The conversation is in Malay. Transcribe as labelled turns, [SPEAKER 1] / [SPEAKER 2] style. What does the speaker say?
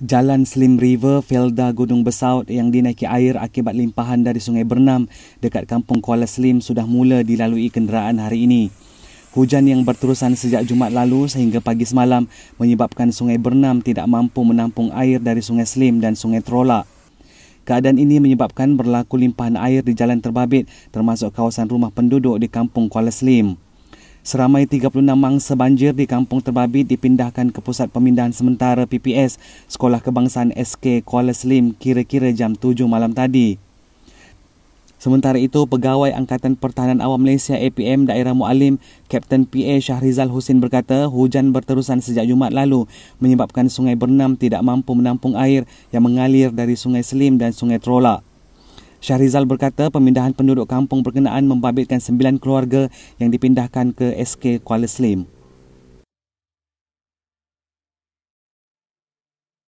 [SPEAKER 1] Jalan Slim River, Felda Gunung Besaut yang dinaiki air akibat limpahan dari Sungai Bernam dekat Kampung Kuala Slim sudah mula dilalui kenderaan hari ini. Hujan yang berterusan sejak Jumaat lalu sehingga pagi semalam menyebabkan Sungai Bernam tidak mampu menampung air dari Sungai Slim dan Sungai Trola. Keadaan ini menyebabkan berlaku limpahan air di jalan terbabit termasuk kawasan rumah penduduk di Kampung Kuala Slim. Seramai 36 mangsa banjir di Kampung Terbabit dipindahkan ke Pusat Pemindahan Sementara PPS Sekolah Kebangsaan SK Kuala Selim kira-kira jam 7 malam tadi. Sementara itu, Pegawai Angkatan Pertahanan Awam Malaysia APM Daerah Mualim, Kapten PA Syahrizal Husin berkata hujan berterusan sejak Jumat lalu menyebabkan Sungai Bernam tidak mampu menampung air yang mengalir dari Sungai Selim dan Sungai Trolak. Syahrizal berkata pemindahan penduduk kampung berkenaan membabitkan sembilan keluarga yang dipindahkan ke SK Kuala Selim.